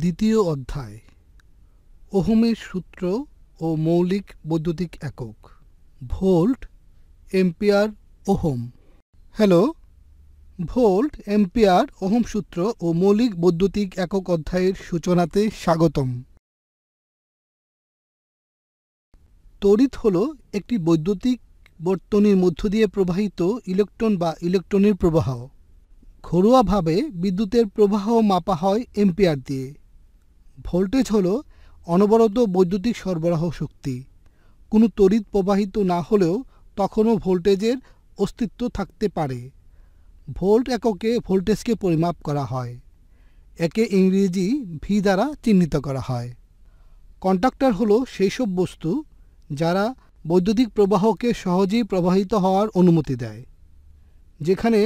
দ্বিতীয় অধ্যায় ওহমের সূত্র ও মৌলিক বৈদ্যুতিক একক volt ampere ohm hello volt ampere ohm সূত্র ও মৌলিক বৈদ্যুতিক একক অধ্যায়ের সূচনাতে স্বাগতম তড়িৎ হল একটি বৈদ্যুতিক বর্তনীর মধ্য দিয়ে প্রবাহিত ইলেকট্রন বা ইলেকট্রনের প্রবাহ ঘরোয়াভাবে বিদ্যুতের প্রবাহ মাপা হয় এম্পিয়ার দিয়ে ভোল্টেজ হল অনবরত বৈদ্যুতিক সরবরাহ শক্তি কোনো তড়িৎ প্রবাহিত না হলেও তখনও ভোল্টেজের অস্তিত্ব থাকতে পারে ভোল্ট এককে ভোল্টেজকে পরিমাপ করা হয় একে ইংরেজি ভি দ্বারা চিহ্নিত করা হয় কন্ট্রাক্টর হলো সেই সব বস্তু যারা বৈদ্যুতিক প্রবাহকে সহজেই প্রবাহিত হওয়ার অনুমতি দেয় যেখানে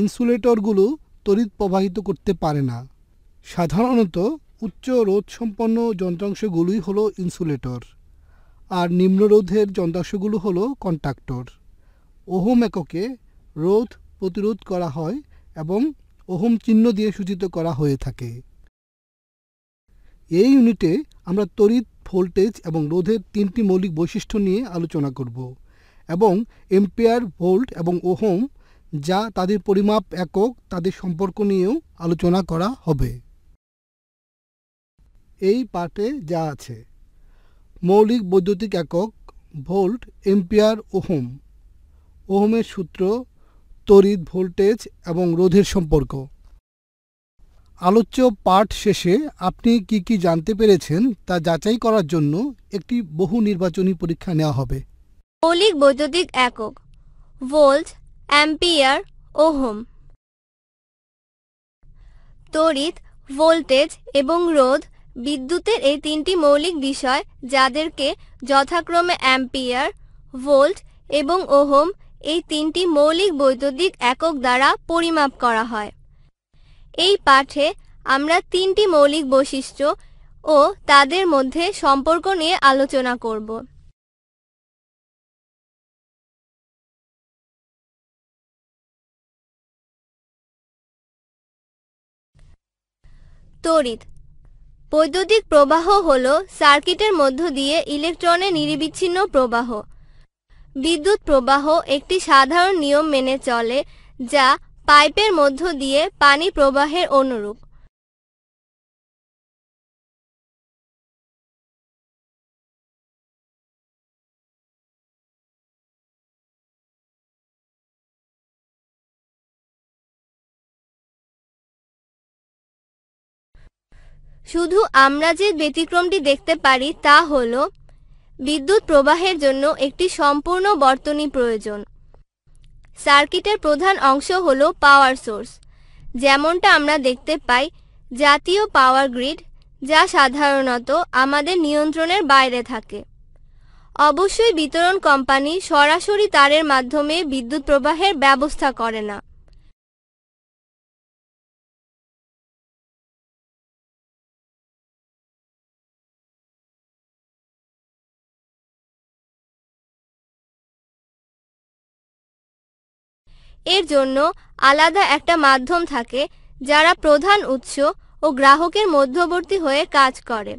ইনসুলেটরগুলো তড়িৎ প্রবাহিত করতে পারে না সাধারণত উচ্চ রোধ সম্পন্ন যন্ত্রাংশগুলোই হলো ইনসুলেটর আর নিম্ন রোধের যন্ত্রাংশগুলো হলো কন্ট্রাক্টর ওহম এককে রোধ প্রতিরোধ করা হয় এবং ওহম চিহ্ন দিয়ে সূচিত করা হয়ে থাকে এই ইউনিটে আমরা তড়িৎ ভোল্টেজ এবং রোধের তিনটি মৌলিক বৈশিষ্ট্য নিয়ে আলোচনা করব এবং এম্পেয়ার ভোল্ট এবং ওহম যা তাদের পরিমাপ একক তাদের সম্পর্ক নিয়েও আলোচনা করা হবে এই পাঠে যা আছে মৌলিক বৈদ্যুতিক একক ভোল্ট এম্পিয়ার ওহম ওহমের সূত্র তড়িৎ ভোল্টেজ এবং রোধের সম্পর্ক আলোচ্য পাঠ শেষে আপনি কি কি জানতে পেরেছেন তা যাচাই করার জন্য একটি বহু নির্বাচনী পরীক্ষা নেওয়া হবে মৌলিক বৈদ্যুতিক একক ভোল্ট অ্যাম্পিয়ার ওহম তড়িৎ ভোল্টেজ এবং রোধ বিদ্যুতের এই তিনটি মৌলিক বিষয় যাদেরকে যথাক্রমে অ্যাম্পিয়ার ভোল্ট এবং ওহম এই তিনটি মৌলিক বৈদ্যুতিক একক দ্বারা পরিমাপ করা হয় এই পাঠে আমরা তিনটি মৌলিক বৈশিষ্ট্য ও তাদের মধ্যে সম্পর্ক নিয়ে আলোচনা করব তড়িৎ বৈদ্যুতিক প্রবাহ হল সার্কিটের মধ্য দিয়ে ইলেকট্রনের নিরবিচ্ছিন্ন প্রবাহ বিদ্যুৎ প্রবাহ একটি সাধারণ নিয়ম মেনে চলে যা পাইপের মধ্য দিয়ে পানি প্রবাহের অনুরূপ শুধু আমরা যে ব্যতিক্রমটি দেখতে পারি তা হল বিদ্যুৎ প্রবাহের জন্য একটি সম্পূর্ণ বর্তনী প্রয়োজন সার্কিটের প্রধান অংশ হল পাওয়ার সোর্স যেমনটা আমরা দেখতে পাই জাতীয় পাওয়ার গ্রিড যা সাধারণত আমাদের নিয়ন্ত্রণের বাইরে থাকে অবশ্যই বিতরণ কোম্পানি সরাসরি তারের মাধ্যমে বিদ্যুৎ প্রবাহের ব্যবস্থা করে না এর জন্য আলাদা একটা মাধ্যম থাকে যারা প্রধান উৎস ও গ্রাহকের মধ্যবর্তী হয়ে কাজ করে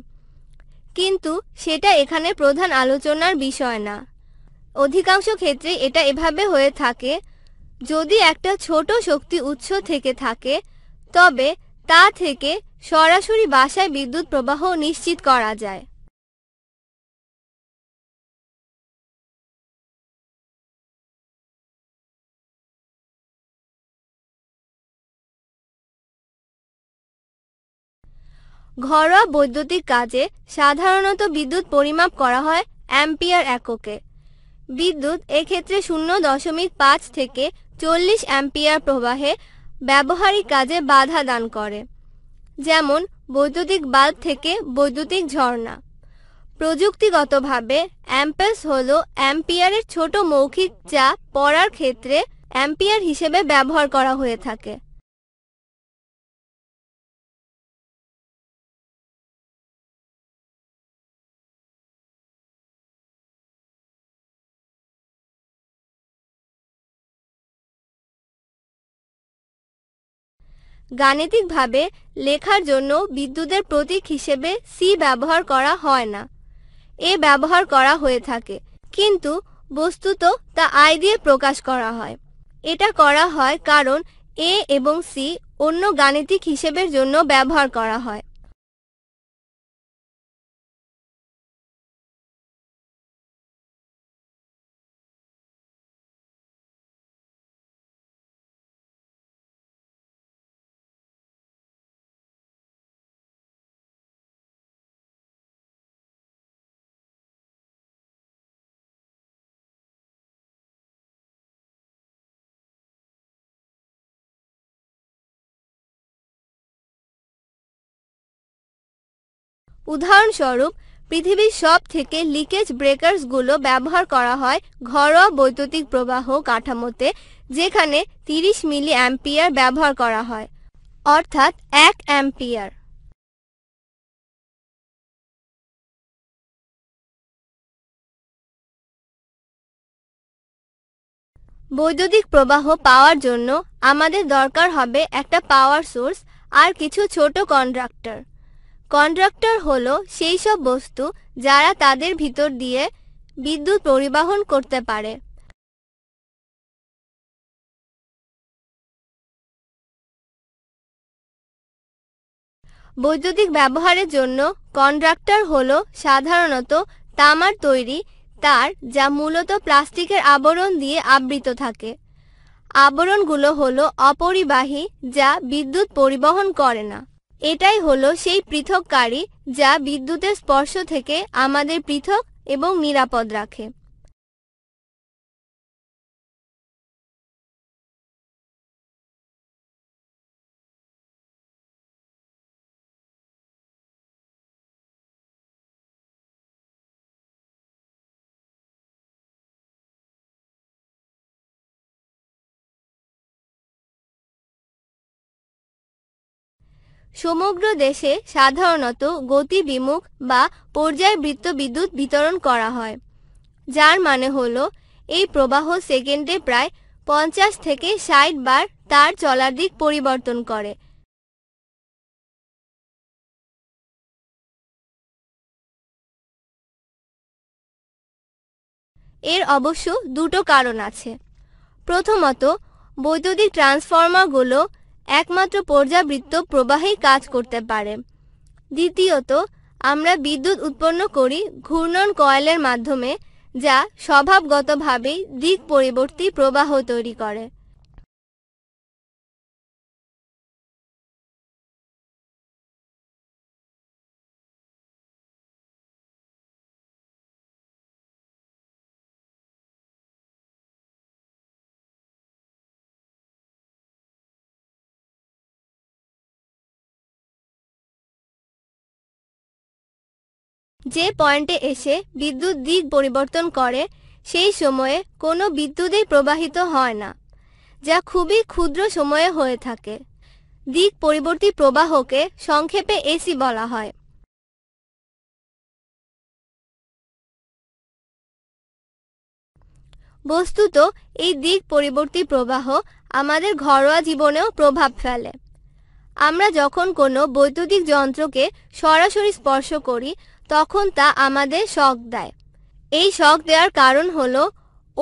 কিন্তু সেটা এখানে প্রধান আলোচনার বিষয় না অধিকাংশ ক্ষেত্রে এটা এভাবে হয়ে থাকে যদি একটা ছোট শক্তি উৎস থেকে থাকে তবে তা থেকে সরাসরি বাসায় বিদ্যুৎ প্রবাহ নিশ্চিত করা যায় ঘরোয়া বৈদ্যুতিক কাজে সাধারণত বিদ্যুৎ পরিমাপ করা হয় অ্যাম্পিয়ার এককে বিদ্যুৎ এক্ষেত্রে শূন্য দশমিক পাঁচ থেকে চল্লিশ অ্যাম্পিয়ার প্রবাহে ব্যবহারিক কাজে বাধা দান করে যেমন বৈদ্যুতিক বাল্ব থেকে বৈদ্যুতিক ঝর্ণা প্রযুক্তিগতভাবে অ্যাম্পেলস হল অ্যাম্পিয়ারের ছোট মৌখিক চা পড়ার ক্ষেত্রে অ্যাম্পিয়ার হিসেবে ব্যবহার করা হয়ে থাকে গাণিতিকভাবে লেখার জন্য বিদ্যুতের প্রতীক হিসেবে সি ব্যবহার করা হয় না এ ব্যবহার করা হয়ে থাকে কিন্তু বস্তুত তা আই দিয়ে প্রকাশ করা হয় এটা করা হয় কারণ এ এবং সি অন্য গাণিতিক হিসেবের জন্য ব্যবহার করা হয় উদাহরণস্বরূপ পৃথিবীর সব থেকে লিকেজ ব্রেকার্সগুলো ব্যবহার করা হয় ঘরোয়া বৈদ্যুতিক প্রবাহ কাঠামোতে যেখানে 30 মিলি অ্যাম্পিয়ার ব্যবহার করা হয় অর্থাৎ এক অ্যাম্পিয়ার বৈদ্যুতিক প্রবাহ পাওয়ার জন্য আমাদের দরকার হবে একটা পাওয়ার সোর্স আর কিছু ছোট কন্ট্রাক্টর কন্ডাক্টর হলো সেই সব বস্তু যারা তাদের ভিতর দিয়ে বিদ্যুৎ পরিবহন করতে পারে বৈদ্যুতিক ব্যবহারের জন্য কন্ডাক্টর হলো সাধারণত তামার তৈরি তার যা মূলত প্লাস্টিকের আবরণ দিয়ে আবৃত থাকে আবরণগুলো হলো অপরিবাহী যা বিদ্যুৎ পরিবহন করে না এটাই হলো সেই পৃথককারী যা বিদ্যুতের স্পর্শ থেকে আমাদের পৃথক এবং নিরাপদ রাখে সমগ্র দেশে সাধারণত গতি বিমুখ বা বৃত্ত বিদ্যুৎ বিতরণ করা হয় যার মানে হলো এই প্রবাহ সেকেন্ডে প্রায় পঞ্চাশ থেকে ষাট বার তার চলার দিক পরিবর্তন করে এর অবশ্য দুটো কারণ আছে প্রথমত বৈদ্যুতিক ট্রান্সফর্মারগুলো একমাত্র পর্যাবৃত্ত প্রবাহেই কাজ করতে পারে দ্বিতীয়ত আমরা বিদ্যুৎ উৎপন্ন করি ঘূর্ণন কয়েলের মাধ্যমে যা স্বভাবগতভাবেই দিক পরিবর্তী প্রবাহ তৈরি করে যে পয়েন্টে এসে বিদ্যুৎ দিক পরিবর্তন করে সেই সময়ে কোনো বিদ্যুৎই প্রবাহিত হয় না যা খুবই ক্ষুদ্র সময়ে হয়ে থাকে দিক পরিবর্তী প্রবাহকে সংক্ষেপে এসি বলা হয় বস্তুত এই দিক পরিবর্তী প্রবাহ আমাদের ঘরোয়া জীবনেও প্রভাব ফেলে আমরা যখন কোনো বৈদ্যুতিক যন্ত্রকে সরাসরি স্পর্শ করি তখন তা আমাদের শখ দেয় এই শখ দেওয়ার কারণ হল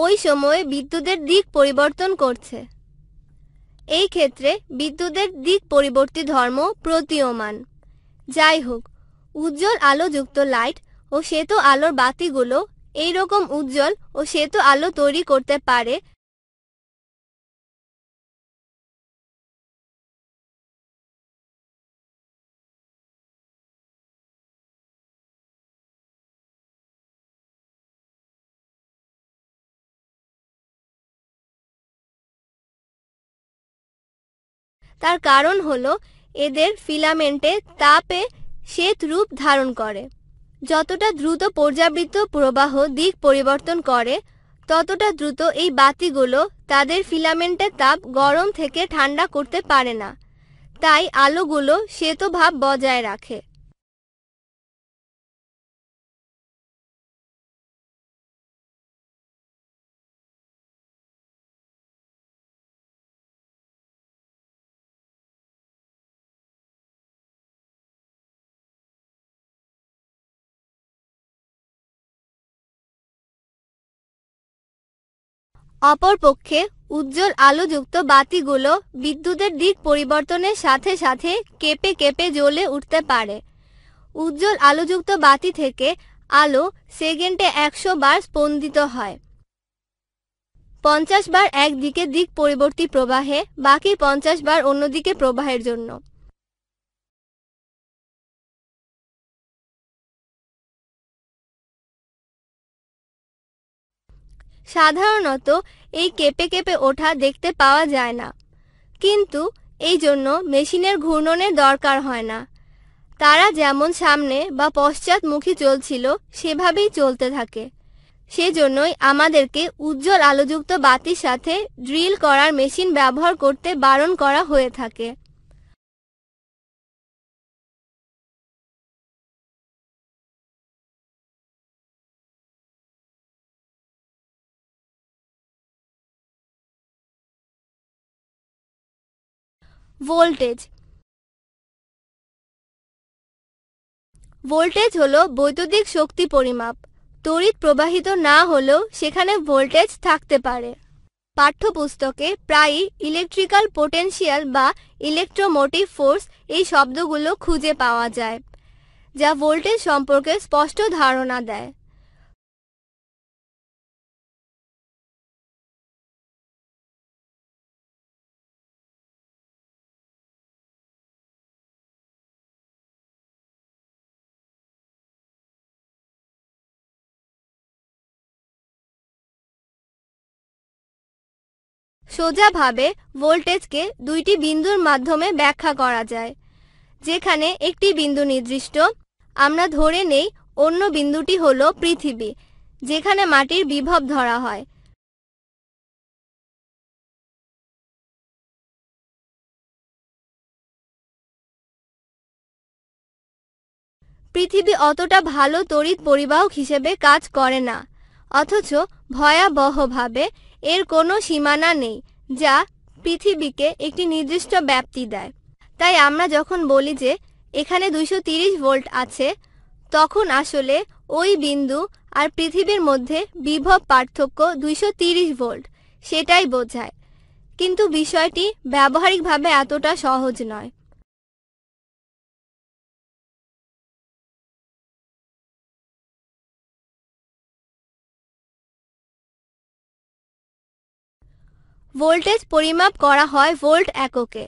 ওই সময়ে বিদ্যুতের দিক পরিবর্তন করছে এই ক্ষেত্রে বিদ্যুতের দিক পরিবর্তী ধর্ম প্রতীয়মান যাই হোক উজ্জ্বল আলোযুক্ত লাইট ও শ্বেত আলোর বাতিগুলো এইরকম উজ্জ্বল ও শ্বেত আলো তৈরি করতে পারে তার কারণ হলো এদের ফিলামেন্টে তাপে শ্বেত রূপ ধারণ করে যতটা দ্রুত পর্যাবৃত্ত প্রবাহ দিক পরিবর্তন করে ততটা দ্রুত এই বাতিগুলো তাদের ফিলামেন্টের তাপ গরম থেকে ঠান্ডা করতে পারে না তাই আলোগুলো শ্বেতভাব বজায় রাখে অপরপক্ষে উজ্জ্বল আলোযুক্ত বাতিগুলো বিদ্যুতের দিক পরিবর্তনের সাথে সাথে কেঁপে কেঁপে জ্বলে উঠতে পারে উজ্জ্বল আলোযুক্ত বাতি থেকে আলো সেকেন্ডে একশো বার স্পন্দিত হয় পঞ্চাশ বার একদিকে দিক পরিবর্তী প্রবাহে বাকি পঞ্চাশ বার অন্যদিকে প্রবাহের জন্য সাধারণত এই কেঁপে কেঁপে ওঠা দেখতে পাওয়া যায় না কিন্তু এই জন্য মেশিনের ঘূর্ণনের দরকার হয় না তারা যেমন সামনে বা পশ্চাৎমুখী চলছিল সেভাবেই চলতে থাকে সেজন্যই আমাদেরকে উজ্জ্বল আলোযুক্ত বাতির সাথে ড্রিল করার মেশিন ব্যবহার করতে বারণ করা হয়ে থাকে ভোল্টেজ ভোল্টেজ হলো বৈদ্যুতিক শক্তি পরিমাপ তড়িৎ প্রবাহিত না হলেও সেখানে ভোল্টেজ থাকতে পারে পাঠ্যপুস্তকে প্রায়ই ইলেকট্রিক্যাল পোটেন্সিয়াল বা ইলেকট্রোমোটিভ ফোর্স এই শব্দগুলো খুঁজে পাওয়া যায় যা ভোল্টেজ সম্পর্কে স্পষ্ট ধারণা দেয় সোজাভাবে ভোল্টেজকে দুইটি বিন্দুর মাধ্যমে ব্যাখ্যা করা যায় যেখানে একটি বিন্দু নির্দিষ্ট আমরা ধরে নেই অন্য বিন্দুটি হল পৃথিবী যেখানে মাটির বিভব ধরা হয় পৃথিবী অতটা ভালো তড়িৎ পরিবাহক হিসেবে কাজ করে না অথচ ভয়াবহভাবে এর কোনো সীমানা নেই যা পৃথিবীকে একটি নির্দিষ্ট ব্যাপ্তি দেয় তাই আমরা যখন বলি যে এখানে দুইশো ভোল্ট আছে তখন আসলে ওই বিন্দু আর পৃথিবীর মধ্যে বিভব পার্থক্য দুইশো ভোল্ট সেটাই বোঝায় কিন্তু বিষয়টি ব্যবহারিকভাবে এতটা সহজ নয় ভোল্টেজ পরিমাপ করা হয় ভোল্ট এককে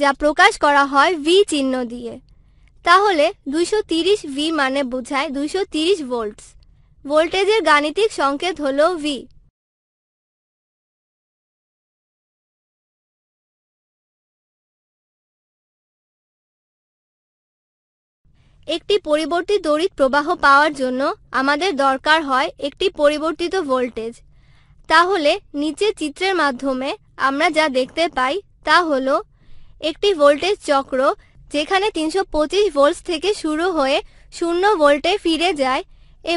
যা প্রকাশ করা হয় ভি চিহ্ন দিয়ে তাহলে দুইশো তিরিশ ভি মানে বোঝায় দুইশো তিরিশ ভোল্টস ভোল্টেজের গাণিতিক সংকেত হল ভি একটি পরিবর্তিত তড়িৎ প্রবাহ পাওয়ার জন্য আমাদের দরকার হয় একটি পরিবর্তিত ভোল্টেজ তাহলে নিচে চিত্রের মাধ্যমে আমরা যা দেখতে পাই তা হল একটি ভোল্টেজ চক্র যেখানে তিনশো পঁচিশ ভোল্টস থেকে শুরু হয়ে শূন্য ভোল্টে ফিরে যায়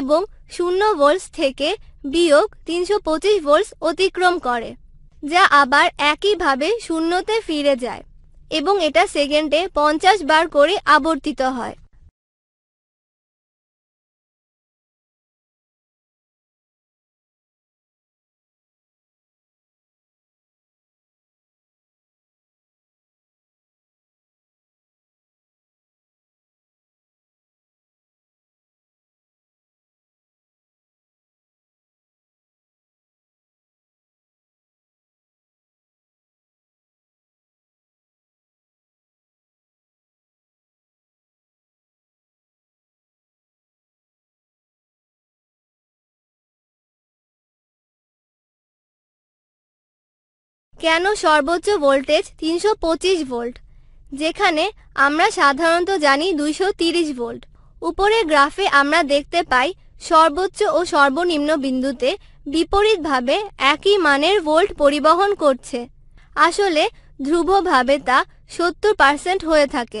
এবং শূন্য ভোল্টস থেকে বিয়োগ তিনশো পঁচিশ ভোল্টস অতিক্রম করে যা আবার একইভাবে শূন্যতে ফিরে যায় এবং এটা সেকেন্ডে পঞ্চাশ বার করে আবর্তিত হয় কেন সর্বোচ্চ ভোল্টেজ তিনশো ভোল্ট যেখানে আমরা সাধারণত জানি দুইশো ভোল্ট উপরে গ্রাফে আমরা দেখতে পাই সর্বোচ্চ ও সর্বনিম্ন বিন্দুতে বিপরীতভাবে একই মানের ভোল্ট পরিবহন করছে আসলে ধ্রুবভাবে তা সত্তর পার্সেন্ট হয়ে থাকে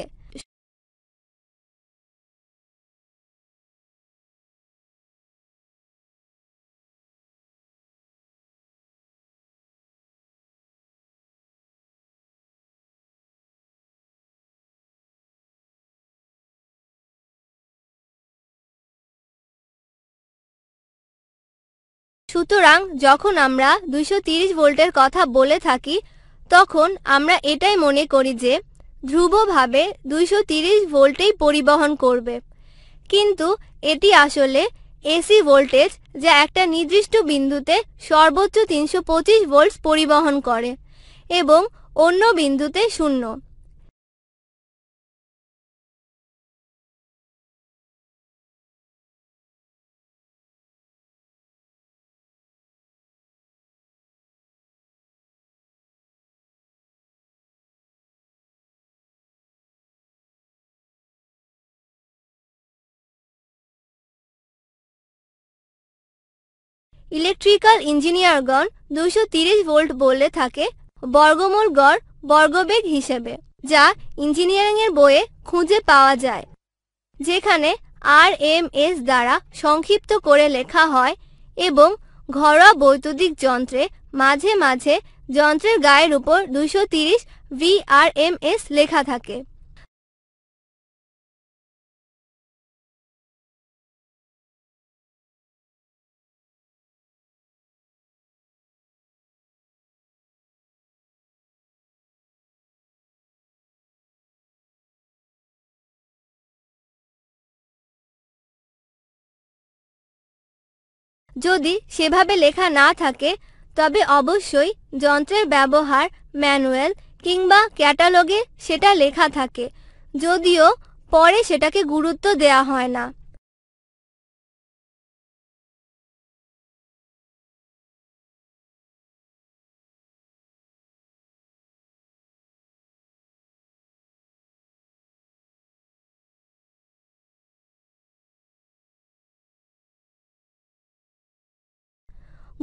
সুতরাং যখন আমরা দুইশো ভোল্টের কথা বলে থাকি তখন আমরা এটাই মনে করি যে ধ্রুবভাবে দুইশো ভোল্টেই পরিবহন করবে কিন্তু এটি আসলে এসি ভোল্টেজ যা একটা নির্দিষ্ট বিন্দুতে সর্বোচ্চ তিনশো ভোল্টস পরিবহন করে এবং অন্য বিন্দুতে শূন্য ইলেকট্রিক্যাল ইঞ্জিনিয়ারগণ দুশো ভোল্ট বলে থাকে বর্গমূল গড় বর্গবেগ হিসেবে যা ইঞ্জিনিয়ারিংয়ের বইয়ে খুঁজে পাওয়া যায় যেখানে আর এম এস দ্বারা সংক্ষিপ্ত করে লেখা হয় এবং ঘরোয়া বৈদ্যুতিক যন্ত্রে মাঝে মাঝে যন্ত্রের গায়ের উপর দুশো তিরিশ ভিআরএমএস লেখা থাকে যদি সেভাবে লেখা না থাকে তবে অবশ্যই যন্ত্রের ব্যবহার ম্যানুয়াল কিংবা ক্যাটালগে সেটা লেখা থাকে যদিও পরে সেটাকে গুরুত্ব দেয়া হয় না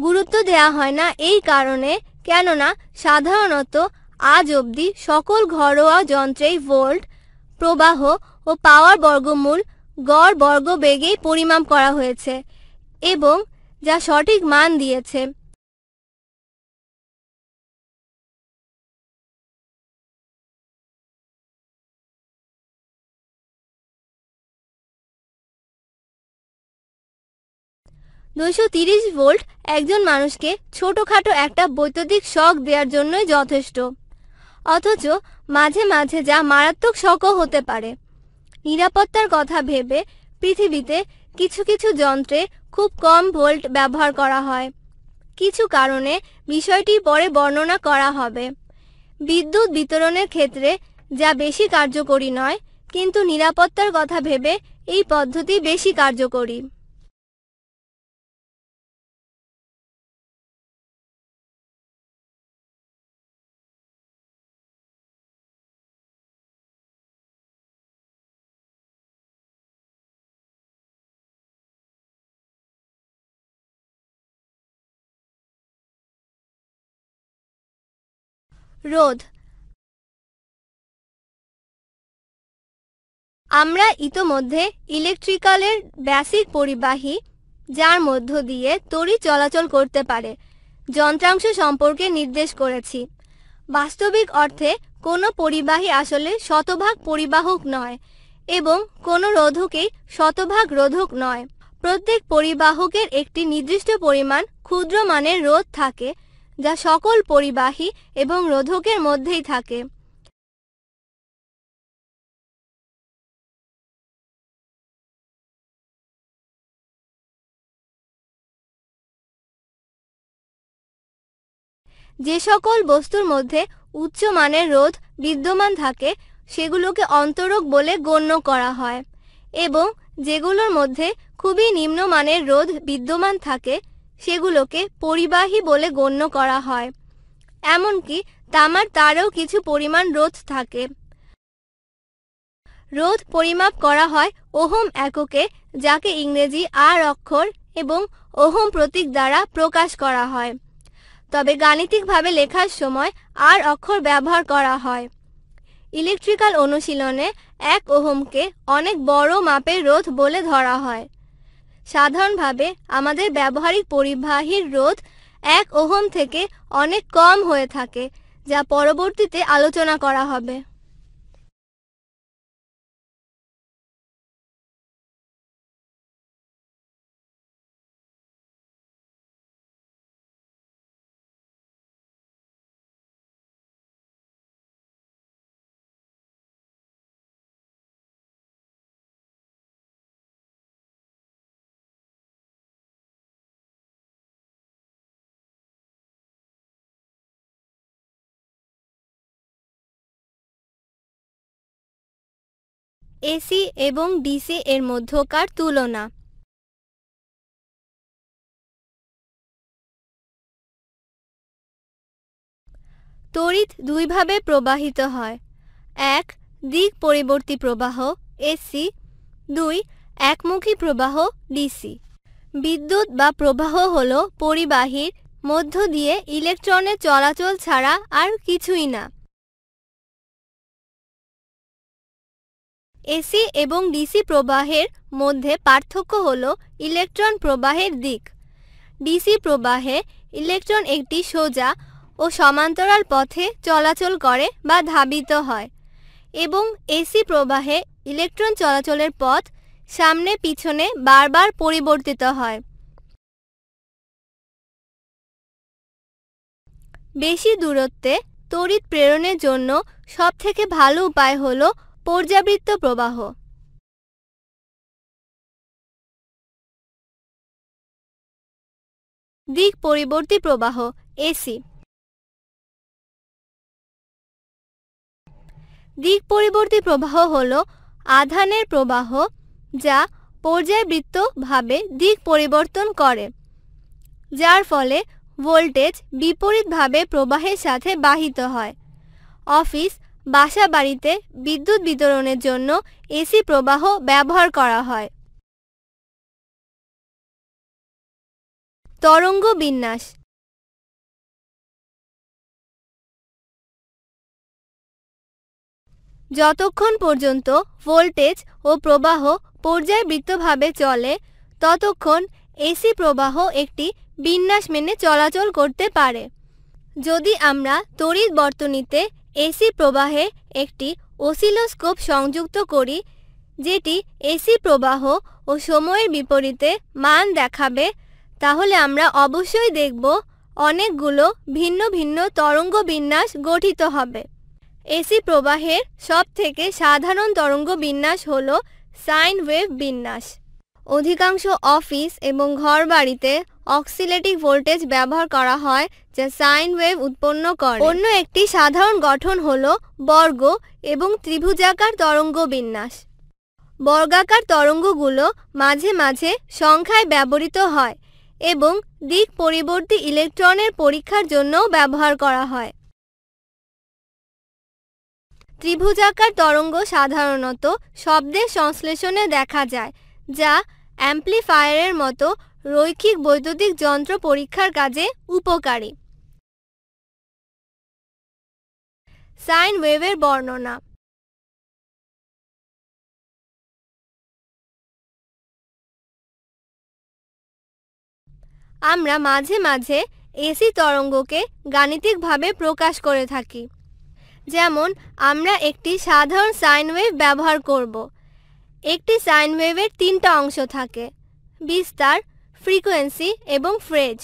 গুরুত্ব দেয়া হয় না এই কারণে কেননা সাধারণত আজ অবধি সকল ঘরোয়া যন্ত্রেই ভোল্ট প্রবাহ ও পাওয়ার বর্গমূল গড় বর্গ বেগেই পরিমাপ করা হয়েছে এবং যা সঠিক মান দিয়েছে 230 তিরিশ ভোল্ট একজন মানুষকে ছোটোখাটো একটা বৈদ্যুতিক শক দেওয়ার জন্যই যথেষ্ট অথচ মাঝে মাঝে যা মারাত্মক শকও হতে পারে নিরাপত্তার কথা ভেবে পৃথিবীতে কিছু কিছু যন্ত্রে খুব কম ভোল্ট ব্যবহার করা হয় কিছু কারণে বিষয়টি পরে বর্ণনা করা হবে বিদ্যুৎ বিতরণের ক্ষেত্রে যা বেশি কার্যকরী নয় কিন্তু নিরাপত্তার কথা ভেবে এই পদ্ধতি বেশি কার্যকরী রোধ আমরা ইতোমধ্যে ইলেকট্রিক্যালের ব্যাসিক পরিবাহী যার মধ্য দিয়ে তড়ি চলাচল করতে পারে যন্ত্রাংশ সম্পর্কে নির্দেশ করেছি বাস্তবিক অর্থে কোনো পরিবাহী আসলে শতভাগ পরিবাহক নয় এবং কোনো রোধকেই শতভাগ রোধক নয় প্রত্যেক পরিবাহকের একটি নির্দিষ্ট পরিমাণ ক্ষুদ্র মানের রোধ থাকে যা সকল পরিবাহী এবং রোধকের মধ্যেই থাকে যে সকল বস্তুর মধ্যে উচ্চ মানের রোধ বিদ্যমান থাকে সেগুলোকে অন্তরক বলে গণ্য করা হয় এবং যেগুলোর মধ্যে খুবই নিম্নমানের রোধ বিদ্যমান থাকে সেগুলোকে পরিবাহী বলে গণ্য করা হয় এমনকি তামার তারেও কিছু পরিমাণ রোধ থাকে রোধ পরিমাপ করা হয় ওহম এককে যাকে ইংরেজি আর অক্ষর এবং ওহম প্রতীক দ্বারা প্রকাশ করা হয় তবে গাণিতিকভাবে লেখার সময় আর অক্ষর ব্যবহার করা হয় ইলেকট্রিক্যাল অনুশীলনে এক ওহমকে অনেক বড় মাপের রোধ বলে ধরা হয় সাধারণভাবে আমাদের ব্যবহারিক পরিবাহীর রোধ এক ওহম থেকে অনেক কম হয়ে থাকে যা পরবর্তীতে আলোচনা করা হবে এসি এবং ডিসি এর মধ্যকার তুলনা তড়িৎ দুইভাবে প্রবাহিত হয় এক দিক পরিবর্তী প্রবাহ এসি দুই একমুখী প্রবাহ ডিসি বিদ্যুৎ বা প্রবাহ হল পরিবাহীর মধ্য দিয়ে ইলেকট্রনের চলাচল ছাড়া আর কিছুই না এসি এবং ডিসি প্রবাহের মধ্যে পার্থক্য হল ইলেকট্রন প্রবাহের দিক ডিসি প্রবাহে ইলেকট্রন একটি সোজা ও সমান্তরাল পথে চলাচল করে বা ধাবিত হয় এবং এসি প্রবাহে ইলেকট্রন চলাচলের পথ সামনে পিছনে বারবার পরিবর্তিত হয় বেশি দূরত্বে তড়িৎ প্রেরণের জন্য সবথেকে ভালো উপায় হলো পর্যাবৃত্ত প্রবাহ দিক পরিবর্তী প্রবাহ এসি দিক পরিবর্তী প্রবাহ হল আধানের প্রবাহ যা পর্যায়বৃত্তভাবে দিক পরিবর্তন করে যার ফলে ভোল্টেজ বিপরীতভাবে প্রবাহের সাথে বাহিত হয় অফিস বাসা বাড়িতে বিদ্যুৎ বিতরণের জন্য এসি প্রবাহ ব্যবহার করা হয় তরঙ্গ বিন্যাস যতক্ষণ পর্যন্ত ভোল্টেজ ও প্রবাহ পর্যায়বৃত্তভাবে চলে ততক্ষণ এসি প্রবাহ একটি বিন্যাস মেনে চলাচল করতে পারে যদি আমরা তড়িৎ বর্তনীতে এসি প্রবাহে একটি ওসিলোস্কোপ সংযুক্ত করি যেটি এসি প্রবাহ ও সময়ের বিপরীতে মান দেখাবে তাহলে আমরা অবশ্যই দেখব অনেকগুলো ভিন্ন ভিন্ন তরঙ্গ বিন্যাস গঠিত হবে এসি প্রবাহের সবথেকে সাধারণ তরঙ্গ বিন্যাস হল সাইন ওয়েভ বিন্যাস অধিকাংশ অফিস এবং ঘরবাড়িতে অক্সিলেটিক ভোল্টেজ ব্যবহার করা হয় যা সাইন ওয়েভ উৎপন্ন করে অন্য একটি সাধারণ গঠন হল বর্গ এবং ত্রিভুজাকার তরঙ্গ বিন্যাস বর্গাকার তরঙ্গগুলো মাঝে মাঝে সংখ্যায় ব্যবহৃত হয় এবং দিক পরিবর্তী ইলেকট্রনের পরীক্ষার জন্যও ব্যবহার করা হয় ত্রিভুজাকার তরঙ্গ সাধারণত শব্দের সংশ্লেষণে দেখা যায় যা অ্যাম্পলিফায়ারের মতো রৈখিক বৈদ্যুতিক যন্ত্র পরীক্ষার কাজে উপকারী সাইন ওয়েভের বর্ণনা আমরা মাঝে মাঝে এসি তরঙ্গকে গাণিতিকভাবে প্রকাশ করে থাকি যেমন আমরা একটি সাধারণ সাইন ওয়েভ ব্যবহার করবো একটি সাইন ওয়েভের তিনটা অংশ থাকে বিস্তার ফ্রিকোয়েন্সি এবং ফ্রেজ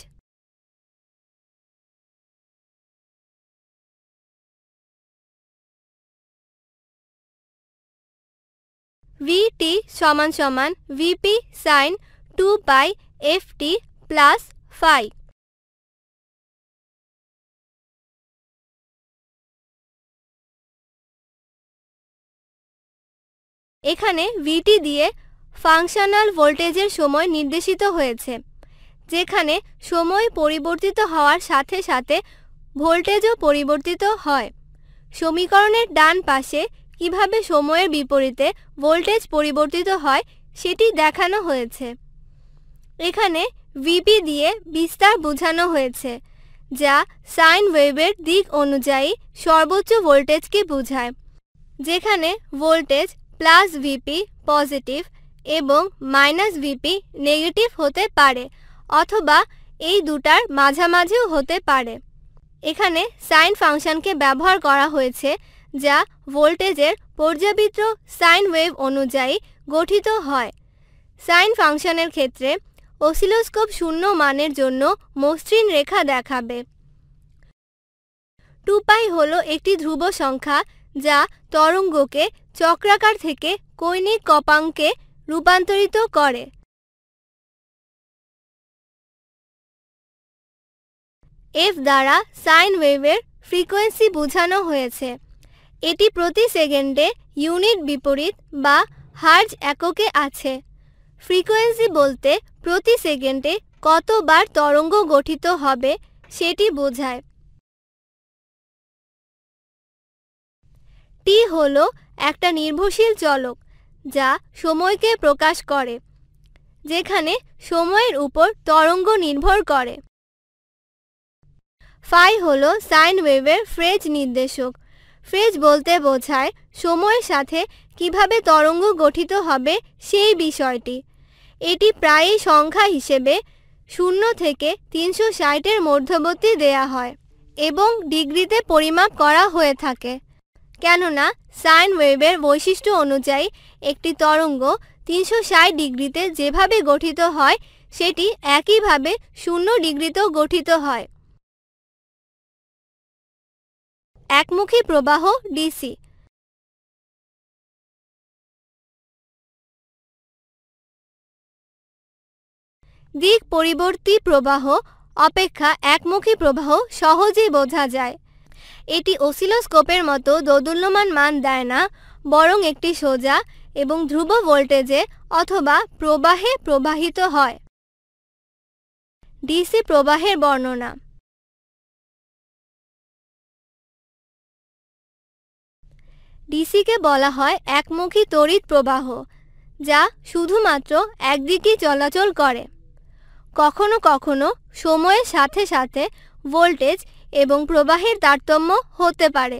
ভিটি সমান সমান VP sine two pi FT plus five এখানে ভিটি দিয়ে ফাংশনাল ভোল্টেজের সময় নির্দেশিত হয়েছে যেখানে সময় পরিবর্তিত হওয়ার সাথে সাথে ভোল্টেজও পরিবর্তিত হয় সমীকরণের ডান পাশে কিভাবে সময়ের বিপরীতে ভোল্টেজ পরিবর্তিত হয় সেটি দেখানো হয়েছে এখানে ভিপি দিয়ে বিস্তার বোঝানো হয়েছে যা সাইন ওয়েভের দিক অনুযায়ী সর্বোচ্চ ভোল্টেজকে বোঝায় যেখানে ভোল্টেজ প্লাস ভিপি পজিটিভ এবং মাইনাস ভিপি নেগেটিভ হতে পারে অথবা এই দুটার মাঝামাঝিও হতে পারে এখানে সাইন ফাংশনকে ব্যবহার করা হয়েছে যা ভোল্টেজের পর্যাবৃত্ত সাইন ওয়েভ অনুযায়ী গঠিত হয় সাইন ফাংশনের ক্ষেত্রে ওসিলোস্কোপ শূন্য মানের জন্য মসৃণ রেখা দেখাবে টু পাই হল একটি ধ্রুব সংখ্যা যা তরঙ্গকে চক্রাকার থেকে কৈনিক কপাঙ্কে রূপান্তরিত করে এফ দ্বারা সাইন ওয়েভের ফ্রিকোয়েন্সি বোঝানো হয়েছে এটি প্রতি সেকেন্ডে ইউনিট বিপরীত বা হার্জ এককে আছে ফ্রিকোয়েন্সি বলতে প্রতি সেকেন্ডে কতবার তরঙ্গ গঠিত হবে সেটি বোঝায় টি হল একটা নির্ভরশীল চলক যা সময়কে প্রকাশ করে যেখানে সময়ের উপর তরঙ্গ নির্ভর করে ফাই হল সাইন ওয়েভের ফ্রেজ নির্দেশক ফ্রেজ বলতে বোঝায় সময়ের সাথে কিভাবে তরঙ্গ গঠিত হবে সেই বিষয়টি এটি প্রায়ই সংখ্যা হিসেবে শূন্য থেকে তিনশো ষাটের মধ্যবর্তী দেয়া হয় এবং ডিগ্রিতে পরিমাপ করা হয়ে থাকে কেননা সাইন ওয়েভের বৈশিষ্ট্য অনুযায়ী একটি তরঙ্গ তিনশো ডিগ্রিতে যেভাবে গঠিত হয় সেটি একইভাবে শূন্য ডিগ্রিতেও গঠিত হয় একমুখী প্রবাহ ডিসি দিক পরিবর্তী প্রবাহ অপেক্ষা একমুখী প্রবাহ সহজেই বোঝা যায় এটি ওসিলোস্কোপের মতো দোদুল্যমান মান দেয় না বরং একটি সোজা এবং ধ্রুব ভোল্টেজে অথবা প্রবাহে প্রবাহিত হয় ডিসি প্রবাহের বর্ণনা ডিসিকে বলা হয় একমুখী তড়িৎ প্রবাহ যা শুধুমাত্র একদিকেই চলাচল করে কখনো কখনো সময়ের সাথে সাথে ভোল্টেজ এবং প্রবাহের তারতম্য হতে পারে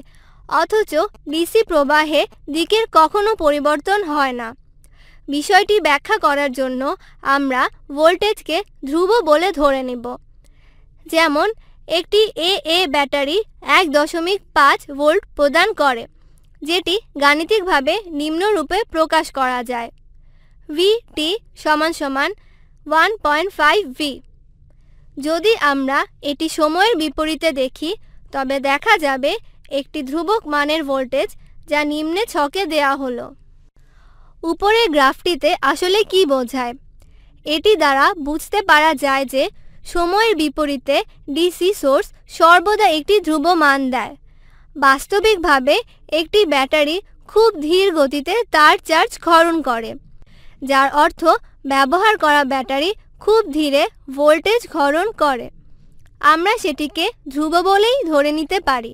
অথচ ডিসি প্রবাহে দিকের কখনো পরিবর্তন হয় না বিষয়টি ব্যাখ্যা করার জন্য আমরা ভোল্টেজকে ধ্রুব বলে ধরে নেব যেমন একটি এ এ ব্যাটারি এক দশমিক পাঁচ ভোল্ট প্রদান করে যেটি গাণিতিকভাবে নিম্নরূপে প্রকাশ করা যায় ভি টি সমান সমান ওয়ান পয়েন্ট ফাইভ ভি যদি আমরা এটি সময়ের বিপরীতে দেখি তবে দেখা যাবে একটি ধ্রুবক মানের ভোল্টেজ যা নিম্নে ছকে দেয়া হল উপরের গ্রাফটিতে আসলে কি বোঝায় এটি দ্বারা বুঝতে পারা যায় যে সময়ের বিপরীতে ডিসি সোর্স সর্বদা একটি ধ্রুব মান দেয় বাস্তবিকভাবে একটি ব্যাটারি খুব ধীর গতিতে তার চার্জ খরণ করে যার অর্থ ব্যবহার করা ব্যাটারি খুব ধীরে ভোল্টেজ ঘরণ করে আমরা সেটিকে ধ্রুব বলেই ধরে নিতে পারি